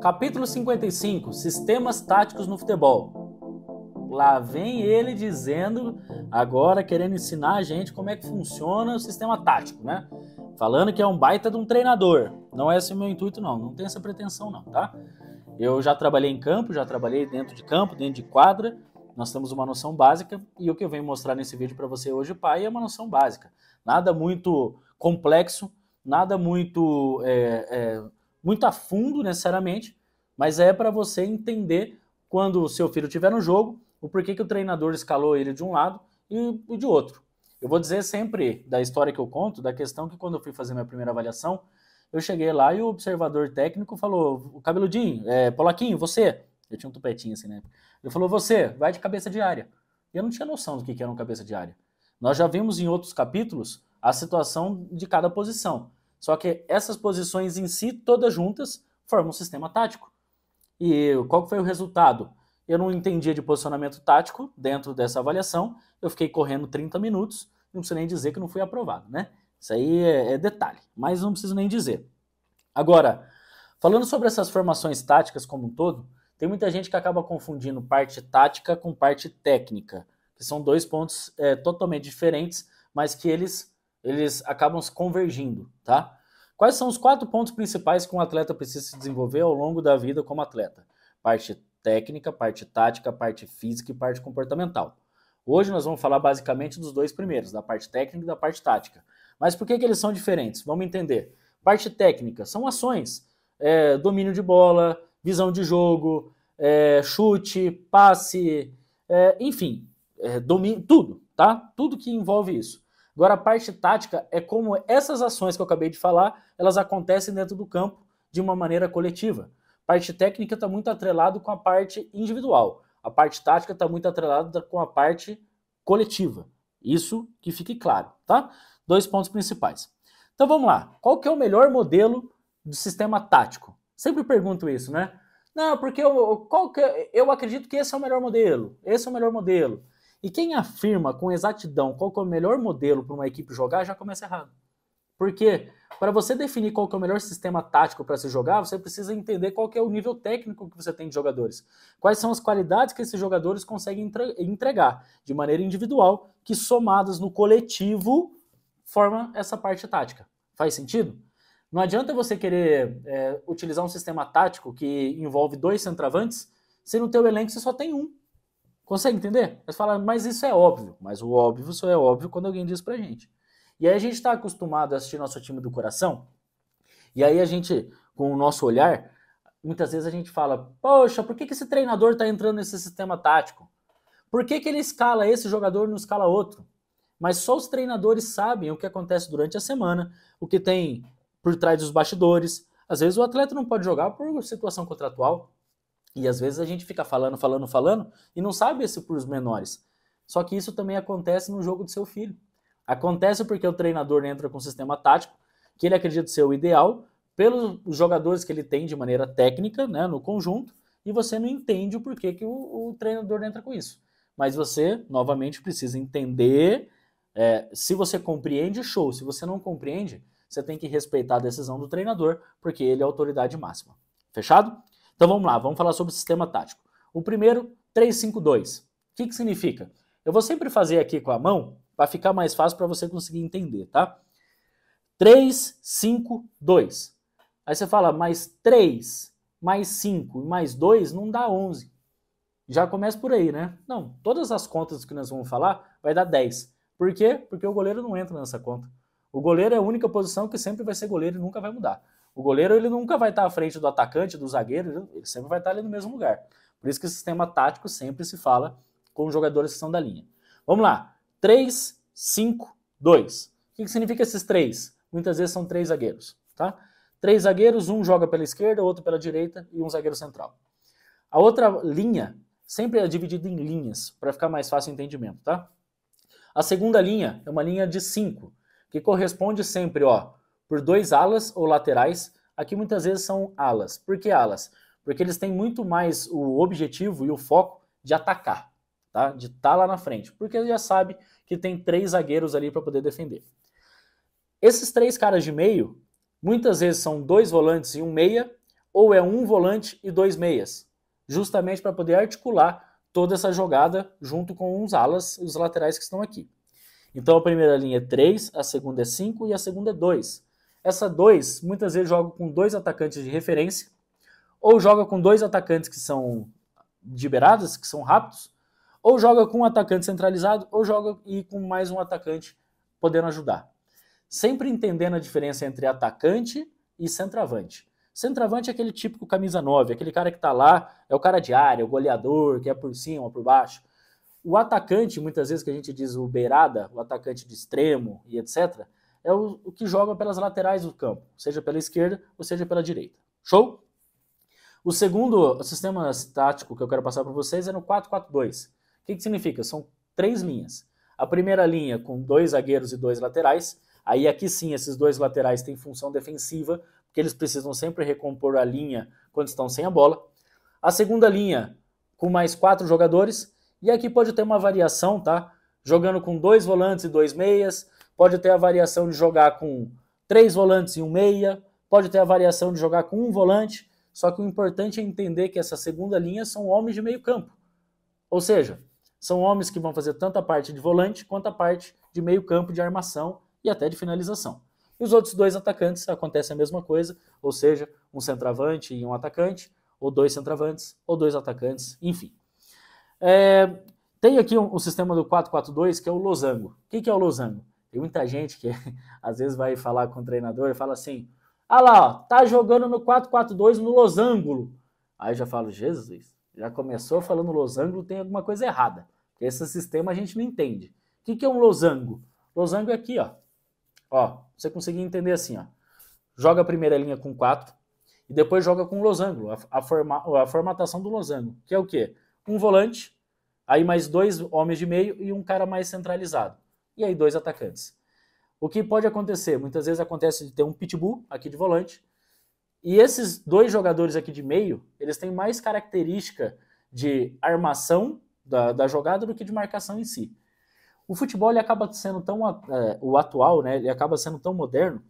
Capítulo 55: Sistemas táticos no futebol. Lá vem ele dizendo, agora querendo ensinar a gente como é que funciona o sistema tático, né? Falando que é um baita de um treinador. Não é esse o meu intuito, não. Não tem essa pretensão, não, tá? Eu já trabalhei em campo, já trabalhei dentro de campo, dentro de quadra. Nós temos uma noção básica e o que eu venho mostrar nesse vídeo para você hoje, pai, é uma noção básica. Nada muito complexo, nada muito é, é, muito a fundo necessariamente, mas é para você entender quando o seu filho tiver no jogo, o porquê que o treinador escalou ele de um lado e de outro. Eu vou dizer sempre da história que eu conto, da questão que quando eu fui fazer minha primeira avaliação, eu cheguei lá e o observador técnico falou: o cabeludinho, é, Polaquinho, você. Eu tinha um tupetinho assim, né? Ele falou: você, vai de cabeça de área. E eu não tinha noção do que, que era um cabeça de área. Nós já vimos em outros capítulos a situação de cada posição. Só que essas posições em si, todas juntas, formam um sistema tático. E qual foi o resultado? Eu não entendia de posicionamento tático dentro dessa avaliação, eu fiquei correndo 30 minutos, não preciso nem dizer que não fui aprovado, né? Isso aí é, é detalhe, mas não preciso nem dizer. Agora, falando sobre essas formações táticas como um todo, tem muita gente que acaba confundindo parte tática com parte técnica, que são dois pontos é, totalmente diferentes, mas que eles, eles acabam se convergindo, tá? Quais são os quatro pontos principais que um atleta precisa se desenvolver ao longo da vida como atleta? Parte técnica, parte tática, parte física e parte comportamental. Hoje nós vamos falar basicamente dos dois primeiros, da parte técnica e da parte tática. Mas por que, que eles são diferentes? Vamos entender. Parte técnica são ações, é, domínio de bola, visão de jogo, é, chute, passe, é, enfim, é, domínio, tudo, tá? Tudo que envolve isso. Agora, a parte tática é como essas ações que eu acabei de falar, elas acontecem dentro do campo de uma maneira coletiva. Parte técnica está muito atrelada com a parte individual. A parte tática está muito atrelada com a parte coletiva. Isso que fique claro, tá? Dois pontos principais. Então vamos lá. Qual que é o melhor modelo do sistema tático? Sempre pergunto isso, né? Não, porque eu, qual que, eu acredito que esse é o melhor modelo. Esse é o melhor modelo. E quem afirma com exatidão qual é o melhor modelo para uma equipe jogar já começa errado. Porque para você definir qual é o melhor sistema tático para se jogar, você precisa entender qual é o nível técnico que você tem de jogadores. Quais são as qualidades que esses jogadores conseguem entregar de maneira individual, que somadas no coletivo forma essa parte tática. Faz sentido? Não adianta você querer é, utilizar um sistema tático que envolve dois centravantes se no teu elenco você só tem um. Consegue entender? Você fala, mas isso é óbvio. Mas o óbvio só é óbvio quando alguém diz pra gente. E aí a gente está acostumado a assistir nosso time do coração, e aí a gente, com o nosso olhar, muitas vezes a gente fala, poxa, por que, que esse treinador está entrando nesse sistema tático? Por que, que ele escala esse jogador e não escala outro? Mas só os treinadores sabem o que acontece durante a semana, o que tem por trás dos bastidores. Às vezes o atleta não pode jogar por situação contratual, e às vezes a gente fica falando, falando, falando e não sabe esse para os menores. Só que isso também acontece no jogo do seu filho. Acontece porque o treinador entra com um sistema tático que ele acredita ser o ideal pelos jogadores que ele tem de maneira técnica, né, no conjunto, e você não entende o porquê que o, o treinador entra com isso. Mas você, novamente, precisa entender. É, se você compreende, show. Se você não compreende, você tem que respeitar a decisão do treinador, porque ele é a autoridade máxima. Fechado? Então vamos lá, vamos falar sobre o sistema tático. O primeiro, 352. O que, que significa? Eu vou sempre fazer aqui com a mão para ficar mais fácil para você conseguir entender, tá? 3, 5, 2. Aí você fala, mais 3, mais 5 e mais 2 não dá 11. Já começa por aí, né? Não, todas as contas que nós vamos falar vai dar 10. Por quê? Porque o goleiro não entra nessa conta. O goleiro é a única posição que sempre vai ser goleiro e nunca vai mudar. O goleiro ele nunca vai estar à frente do atacante, do zagueiro, ele sempre vai estar ali no mesmo lugar. Por isso que o sistema tático sempre se fala com os jogadores que são da linha. Vamos lá. 3, 5, 2. O que, significa esses três? Muitas vezes são três zagueiros, tá? Três zagueiros, um joga pela esquerda, outro pela direita e um zagueiro central. A outra linha sempre é dividida em linhas, para ficar mais fácil o entendimento, tá? A segunda linha é uma linha de cinco, que corresponde sempre, ó, por dois alas ou laterais. Aqui muitas vezes são alas. Por que alas? Porque eles têm muito mais o objetivo e o foco de atacar, tá? de estar tá lá na frente, porque ele já sabe que tem três zagueiros ali para poder defender. Esses três caras de meio, muitas vezes são dois volantes e um meia, ou é um volante e dois meias, justamente para poder articular toda essa jogada junto com os alas e os laterais que estão aqui. Então a primeira linha é 3, a segunda é 5 e a segunda é 2. Essa 2 muitas vezes joga com dois atacantes de referência, ou joga com dois atacantes que são de beiradas, que são rápidos, ou joga com um atacante centralizado, ou joga e com mais um atacante podendo ajudar. Sempre entendendo a diferença entre atacante e centroavante. Centroavante é aquele típico camisa 9, aquele cara que está lá, é o cara de área, o goleador, que é por cima, ou por baixo. O atacante, muitas vezes que a gente diz o beirada, o atacante de extremo e etc., é o, o que joga pelas laterais do campo, seja pela esquerda ou seja pela direita. Show? O segundo sistema tático que eu quero passar para vocês é no 4-4-2. O que, que significa? São três linhas. A primeira linha com dois zagueiros e dois laterais. Aí aqui sim, esses dois laterais têm função defensiva, porque eles precisam sempre recompor a linha quando estão sem a bola. A segunda linha com mais quatro jogadores. E aqui pode ter uma variação, tá? Jogando com dois volantes e dois meias, pode ter a variação de jogar com três volantes e um meia, pode ter a variação de jogar com um volante, só que o importante é entender que essa segunda linha são homens de meio campo. Ou seja, são homens que vão fazer tanto a parte de volante quanto a parte de meio campo, de armação e até de finalização. E os outros dois atacantes acontece a mesma coisa, ou seja, um centroavante e um atacante, ou dois centroavantes, ou dois atacantes, enfim. É, tem aqui o um, um sistema do 4-4-2 que é o losango. O que, que é o losango? Tem muita gente que às vezes vai falar com o treinador e fala assim: ah lá, ó, tá jogando no 4-4-2 no losango Aí eu já falo: Jesus, já começou falando losango tem alguma coisa errada. esse sistema a gente não entende. O que, que é um losango? Losango é aqui, ó. Ó, você conseguir entender assim, ó. Joga a primeira linha com 4 e depois joga com losango, a, a, forma, a formatação do losango, que é o quê? Um volante, aí mais dois homens de meio e um cara mais centralizado e aí dois atacantes. O que pode acontecer? Muitas vezes acontece de ter um pitbull aqui de volante, e esses dois jogadores aqui de meio, eles têm mais característica de armação da, da jogada do que de marcação em si. O futebol ele acaba sendo tão é, o atual, né? Ele acaba sendo tão moderno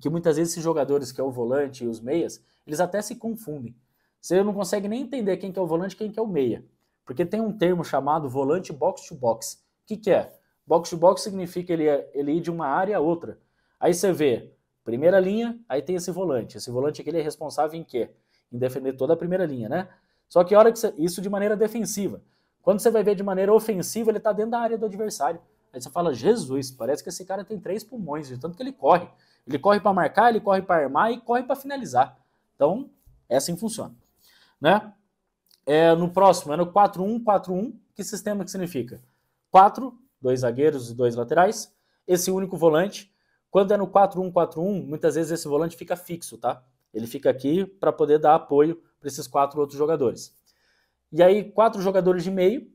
que muitas vezes esses jogadores que é o volante e os meias, eles até se confundem. Você não consegue nem entender quem que é o volante, quem que é o meia, porque tem um termo chamado volante box to box. O que, que é? Box to box significa ele, é, ele ir de uma área a outra. Aí você vê primeira linha, aí tem esse volante. Esse volante aqui ele é responsável em quê? Em defender toda a primeira linha, né? Só que hora que você, isso de maneira defensiva. Quando você vai ver de maneira ofensiva, ele está dentro da área do adversário. Aí você fala, Jesus, parece que esse cara tem três pulmões, de tanto que ele corre. Ele corre para marcar, ele corre para armar e corre para finalizar. Então, é assim que funciona. Né? É, no próximo, é no 4-1-4-1, que sistema que significa? 4 dois zagueiros e dois laterais, esse único volante. Quando é no 4-1-4-1, muitas vezes esse volante fica fixo, tá? Ele fica aqui para poder dar apoio para esses quatro outros jogadores. E aí, quatro jogadores de meio,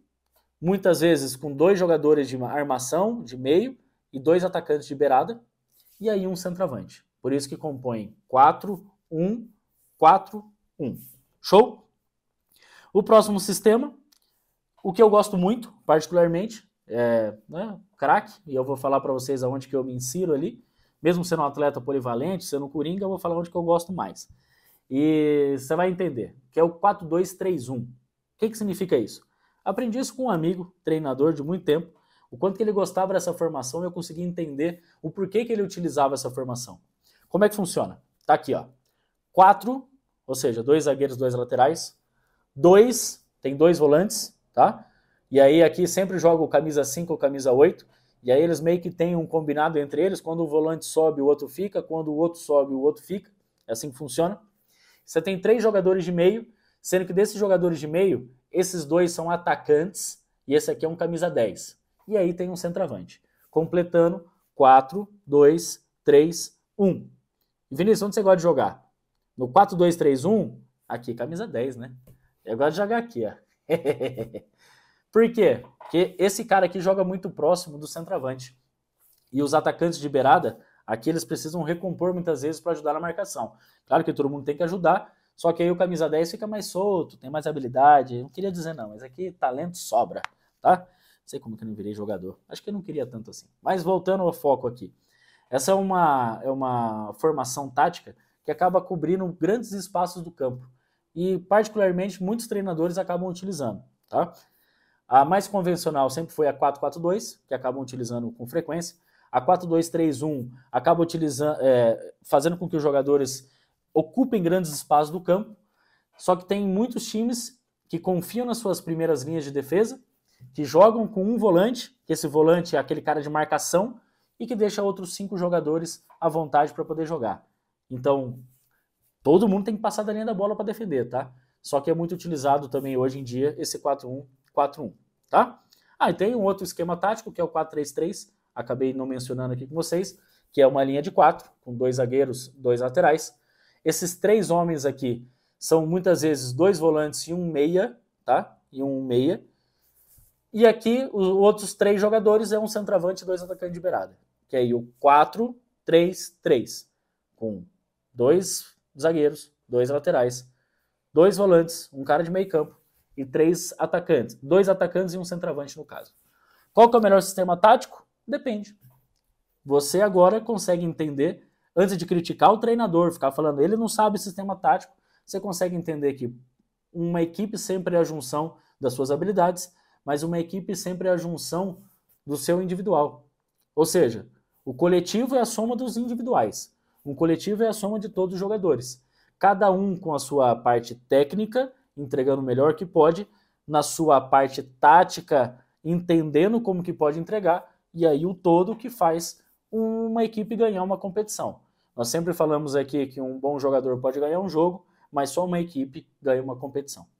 muitas vezes com dois jogadores de armação de meio e dois atacantes de beirada, e aí um centroavante. Por isso que compõe 4, 1, 4, 1. Show? O próximo sistema, o que eu gosto muito, particularmente, é, né, craque, e eu vou falar para vocês aonde que eu me insiro ali. Mesmo sendo um atleta polivalente, sendo um coringa, eu vou falar onde que eu gosto mais. E você vai entender, que é o 4-2-3-1. O que, que significa isso? Aprendi isso com um amigo, treinador de muito tempo, o quanto que ele gostava dessa formação eu consegui entender o porquê que ele utilizava essa formação. Como é que funciona? Tá aqui, ó. 4, ou seja, dois zagueiros, dois laterais. Dois, tem dois volantes, tá? E aí aqui sempre jogo camisa 5 ou camisa 8. E aí eles meio que têm um combinado entre eles. Quando o volante sobe, o outro fica. Quando o outro sobe, o outro fica. É assim que funciona. Você tem três jogadores de meio, sendo que desses jogadores de meio, esses dois são atacantes e esse aqui é um camisa 10. E aí tem um centroavante. Completando 4, 2, 3, 1. Vinícius, onde você gosta de jogar? No 4, 2, 3, 1? Aqui, camisa 10, né? Eu gosto de jogar aqui, ó. Por quê? Porque esse cara aqui joga muito próximo do centroavante. E os atacantes de beirada, aqui eles precisam recompor muitas vezes para ajudar na marcação. Claro que todo mundo tem que ajudar, só que aí o camisa 10 fica mais solto, tem mais habilidade. Eu não queria dizer não, mas aqui talento sobra, tá? Não sei como que eu não virei jogador. Acho que eu não queria tanto assim. Mas voltando ao foco aqui. Essa é uma, é uma formação tática que acaba cobrindo grandes espaços do campo. E, particularmente, muitos treinadores acabam utilizando, tá? A mais convencional sempre foi a 442, que acabam utilizando com frequência. A 4231 acaba utilizando, é, fazendo com que os jogadores ocupem grandes espaços do campo. Só que tem muitos times que confiam nas suas primeiras linhas de defesa, que jogam com um volante, que esse volante é aquele cara de marcação e que deixa outros cinco jogadores à vontade para poder jogar. Então, todo mundo tem que passar da linha da bola para defender, tá? Só que é muito utilizado também hoje em dia esse 4-1 4-1, tá? Ah, e tem um outro esquema tático que é o 4-3-3, acabei não mencionando aqui com vocês, que é uma linha de quatro, com dois zagueiros, dois laterais. Esses três homens aqui são muitas vezes dois volantes e um meia, tá? E um meia. E aqui os outros três jogadores é um centroavante e dois atacantes de beirada, que é o 4-3-3, com dois zagueiros, dois laterais, dois volantes, um cara de meio campo e três atacantes. Dois atacantes e um centroavante, no caso. Qual que é o melhor sistema tático? Depende. Você agora consegue entender, antes de criticar o treinador, ficar falando ele não sabe sistema tático, você consegue entender que uma equipe sempre é a junção das suas habilidades, mas uma equipe sempre é a junção do seu individual. Ou seja, o coletivo é a soma dos individuais. Um coletivo é a soma de todos os jogadores, cada um com a sua parte técnica entregando o melhor que pode, na sua parte tática, entendendo como que pode entregar, e aí o todo que faz uma equipe ganhar uma competição. Nós sempre falamos aqui que um bom jogador pode ganhar um jogo, mas só uma equipe ganha uma competição.